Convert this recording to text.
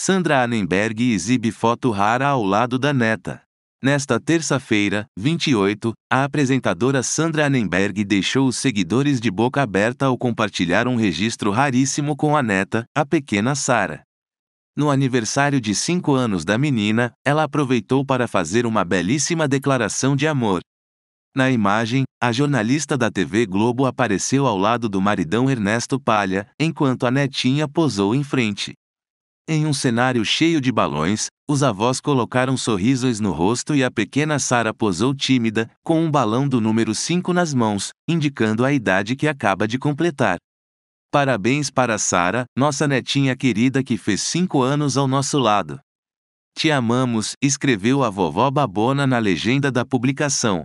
Sandra Annenberg exibe foto rara ao lado da neta. Nesta terça-feira, 28, a apresentadora Sandra Annenberg deixou os seguidores de boca aberta ao compartilhar um registro raríssimo com a neta, a pequena Sara. No aniversário de 5 anos da menina, ela aproveitou para fazer uma belíssima declaração de amor. Na imagem, a jornalista da TV Globo apareceu ao lado do maridão Ernesto Palha, enquanto a netinha posou em frente. Em um cenário cheio de balões, os avós colocaram sorrisos no rosto e a pequena Sara posou tímida, com um balão do número 5 nas mãos, indicando a idade que acaba de completar. Parabéns para Sara, nossa netinha querida que fez 5 anos ao nosso lado. Te amamos, escreveu a vovó Babona na legenda da publicação.